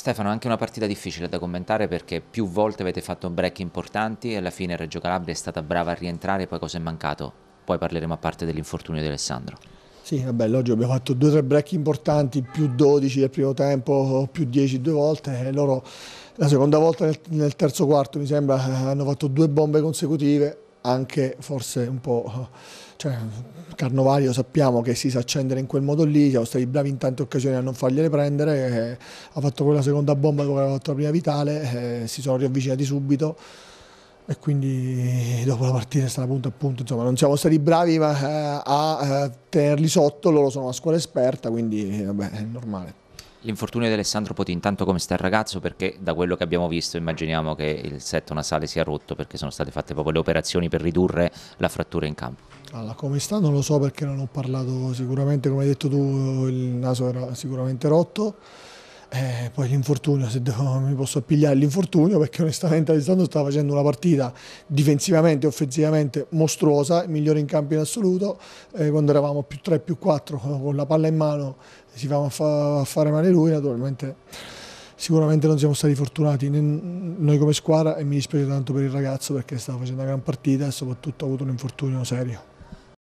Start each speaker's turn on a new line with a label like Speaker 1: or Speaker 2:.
Speaker 1: Stefano, anche una partita difficile da commentare perché più volte avete fatto break importanti e alla fine Reggio Calabria è stata brava a rientrare, poi cosa è mancato? Poi parleremo a parte dell'infortunio di Alessandro.
Speaker 2: Sì, vabbè, oggi abbiamo fatto due o tre break importanti, più 12 del primo tempo, più 10 due volte, e loro la seconda volta nel, nel terzo quarto mi sembra hanno fatto due bombe consecutive, anche forse un po' cioè, Carnovaglio sappiamo che si sa accendere in quel modo lì, siamo stati bravi in tante occasioni a non fargliele prendere, eh, ha fatto quella seconda bomba dopo che aveva fatto la prima vitale, eh, si sono riavvicinati subito e quindi dopo la partita è stata punto a punto, insomma non siamo stati bravi ma, eh, a eh, tenerli sotto, loro sono una scuola esperta, quindi eh, vabbè, è normale.
Speaker 1: L'infortunio di Alessandro Poti, intanto come sta il ragazzo? Perché da quello che abbiamo visto immaginiamo che il setto nasale sia rotto perché sono state fatte proprio le operazioni per ridurre la frattura in campo.
Speaker 2: Allora, come sta non lo so perché non ho parlato, sicuramente come hai detto tu il naso era sicuramente rotto. Eh, poi l'infortunio, se devo, mi posso appigliare l'infortunio perché onestamente Alessandro sta facendo una partita difensivamente e offensivamente mostruosa, migliore in campo in assoluto, eh, quando eravamo più 3 più 4 con la palla in mano si va a, fare male lui, naturalmente sicuramente non siamo stati fortunati noi come squadra e mi dispiace tanto per il ragazzo perché stava facendo una gran partita e soprattutto ha avuto un infortunio serio.